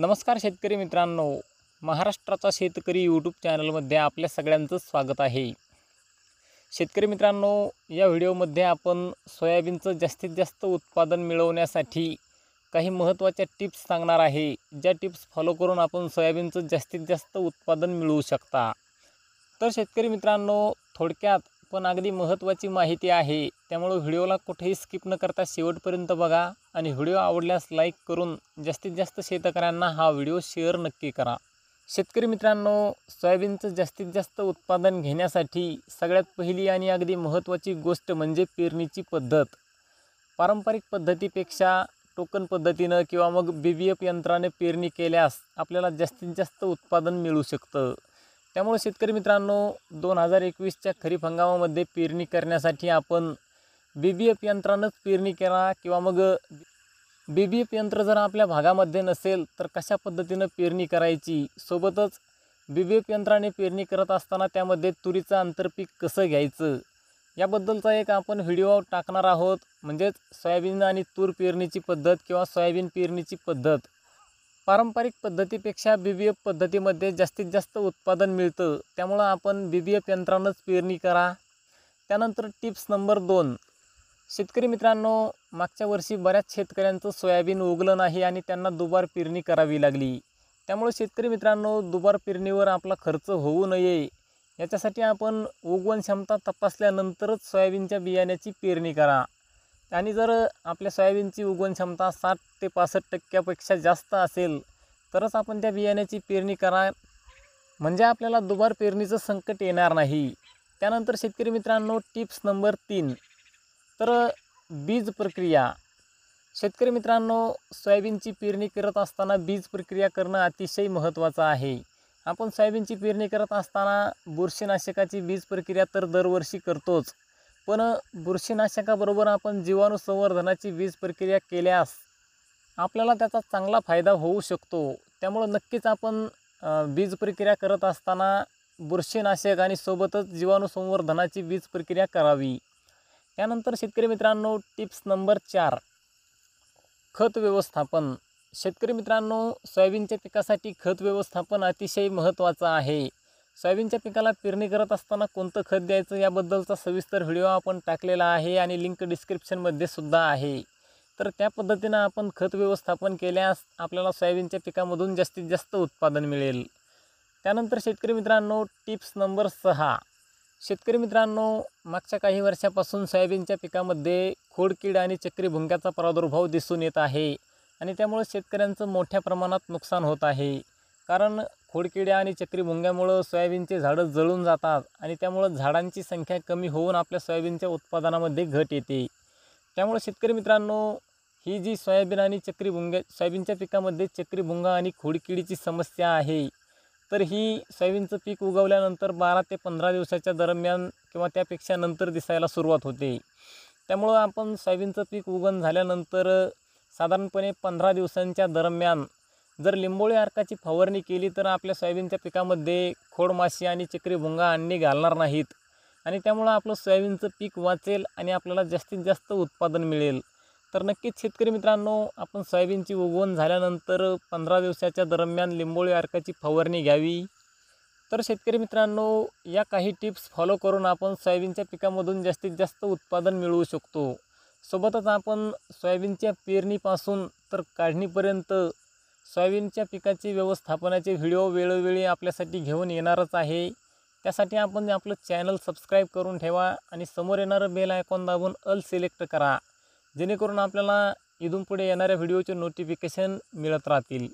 नमस्कार शेतकरी मित्रांनो महाराष्ट्राचा शेतकरी यूट्यूब चॅनलमध्ये आपल्या सगळ्यांचं स्वागत आहे शेतकरी मित्रांनो या व्हिडिओमध्ये आपण सोयाबीनचं जास्तीत जास्त उत्पादन मिळवण्यासाठी काही महत्त्वाच्या टिप्स सांगणार आहे ज्या टिप्स फॉलो करून आपण सोयाबीनचं जास्तीत जास्त उत्पादन मिळवू शकता तर शेतकरी मित्रांनो थोडक्यात पण अगदी महत्त्वाची माहिती आहे त्यामुळं व्हिडिओला कुठेही स्किप न करता शेवटपर्यंत बघा आणि व्हिडिओ आवडल्यास लाईक करून जास्तीत जास्त शेतकऱ्यांना हा व्हिडिओ शेअर नक्की करा शेतकरी मित्रांनो सोयाबीनचं जास्तीत जास्त उत्पादन घेण्यासाठी सगळ्यात पहिली आणि अगदी महत्त्वाची गोष्ट म्हणजे पेरणीची पद्धत पारंपरिक पद्धतीपेक्षा टोकन पद्धतीनं किंवा मग बी बी एफ यंत्राने पेरणी केल्यास आपल्याला जास्तीत जास्त उत्पादन मिळू शकतं त्यामुळे शेतकरी मित्रांनो दोन हजार एकवीसच्या खरीप हंगामामध्ये पेरणी करण्यासाठी आपण बी बी एफ यंत्रानंच पेरणी करा किंवा मग बी बी एफ यंत्र जर आपल्या भागामध्ये नसेल तर कशा पद्धतीनं पेरणी करायची सोबतच बी बी एफ यंत्राने पेरणी करत असताना त्यामध्ये तुरीचं आंतरपीक कसं घ्यायचं याबद्दलचा एक आपण व्हिडिओ टाकणार आहोत म्हणजेच सोयाबीन आणि तूर पेरणीची पद्धत किंवा सोयाबीन पेरणीची पद्धत पारंपरिक पद्धतीपेक्षा बी बी एफ पद्धतीमध्ये जास्तीत जास्त उत्पादन मिळतं त्यामुळं आपण बी बी एफ यंत्रानंच पेरणी करा त्यानंतर टिप्स नंबर दोन शेतकरी मित्रांनो मागच्या वर्षी बऱ्याच शेतकऱ्यांचं सोयाबीन उगलं नाही आणि त्यांना दुबार पेरणी करावी लागली त्यामुळे शेतकरी मित्रांनो दुबार पेरणीवर आपला खर्च होऊ नये याच्यासाठी आपण उगवण क्षमता तपासल्यानंतरच सोयाबीनच्या बियाण्याची पेरणी करा आणि जर आपल्या सोयाबीनची उगवण क्षमता साठ ते पासष्ट टक्क्यापेक्षा जास्त असेल तरच आपण त्या बियाण्याची पेरणी करा म्हणजे आपल्याला दुबार पेरणीचं संकट येणार नाही त्यानंतर शेतकरी मित्रांनो टिप्स नंबर तीन तर बीज प्रक्रिया शेतकरी मित्रांनो सोयाबीनची पेरणी करत असताना बीज प्रक्रिया करणं अतिशय महत्त्वाचं आहे आपण सोयाबीनची पेरणी करत असताना बुरशीनाशकाची बीज प्रक्रिया तर दरवर्षी करतोच पण बुरशीनाशकाबरोबर आपण जीवाणू संवर्धनाची वीज प्रक्रिया केल्यास आपल्याला त्याचा चांगला फायदा होऊ शकतो त्यामुळं नक्कीच आपण वीज प्रक्रिया करत असताना बुरशीनाशक आणि सोबतच जीवाणू संवर्धनाची वीज प्रक्रिया करावी त्यानंतर शेतकरी मित्रांनो टिप्स नंबर चार खत व्यवस्थापन शेतकरी मित्रांनो सोयाबीनच्या पिकासाठी खत व्यवस्थापन अतिशय महत्त्वाचं आहे सोयाबीनच्या पिकाला पेरणी करत असताना कोणतं खत द्यायचं याबद्दलचा सविस्तर व्हिडिओ आपण टाकलेला आहे आणि लिंक डिस्क्रिप्शनमध्ये सुद्धा आहे तर त्या पद्धतीनं आपण खत व्यवस्थापन केल्यास आपल्याला सोयाबीनच्या पिकामधून जास्तीत जास्त उत्पादन मिळेल त्यानंतर शेतकरी मित्रांनो टिप्स नंबर सहा शेतकरी मित्रांनो मागच्या काही वर्षापासून सोयाबीनच्या पिकामध्ये खोडकीड आणि चक्री भुंग्याचा प्रादुर्भाव दिसून येत आहे आणि त्यामुळे शेतकऱ्यांचं मोठ्या प्रमाणात नुकसान होत आहे कारण खोडकिड्या आणि चक्रीभुंग्यामुळं सोयाबीनचे झाडं जळून जातात आणि त्यामुळं झाडांची संख्या कमी होऊन आपल्या सोयाबीनच्या उत्पादनामध्ये घट येते त्यामुळे शेतकरी मित्रांनो ही जी सोयाबीन आणि चक्रीभुंग्या सोयाबीनच्या पिकामध्ये चक्रीभुंगा आणि खोडकिडीची समस्या आहे तर ही सोयाबीनचं पीक उगवल्यानंतर बारा ते पंधरा दिवसाच्या दरम्यान किंवा त्यापेक्षा नंतर दिसायला सुरुवात होते त्यामुळं आपण सोयाबीनचं पीक उगवण झाल्यानंतर साधारणपणे पंधरा दिवसांच्या दरम्यान जर लिंबोळी अर्काची फवारणी केली तर आपल्या सोयाबीनच्या पिकामध्ये खोडमाशी आणि चिकरी भुंगा घालणार नाहीत आणि त्यामुळं आपलं सोयाबीनचं पीक वाचेल आणि आपल्याला जास्तीत जास्त उत्पादन मिळेल तर नक्कीच शेतकरी मित्रांनो आपण सोयाबीनची उगवण झाल्यानंतर पंधरा दिवसाच्या दरम्यान लिंबोळी अर्काची फवारणी घ्यावी तर शेतकरी मित्रांनो या काही टिप्स फॉलो करून आपण सोयाबीनच्या पिकामधून जास्तीत जास्त उत्पादन मिळवू शकतो सोबतच आपण सोयाबीनच्या पेरणीपासून तर काढणीपर्यंत सोयाबीनच्या पिकाचे व्यवस्थापनाचे व्हिडिओ वेळोवेळी आपल्यासाठी घेऊन येणारच आहे त्यासाठी आपण आपलं चॅनल सबस्क्राईब करून ठेवा आणि समोर येणारं बेल आयकॉन दाबून अल सिलेक्ट करा जेणेकरून आपल्याला इथून पुढे येणाऱ्या व्हिडिओचे नोटिफिकेशन मिळत राहतील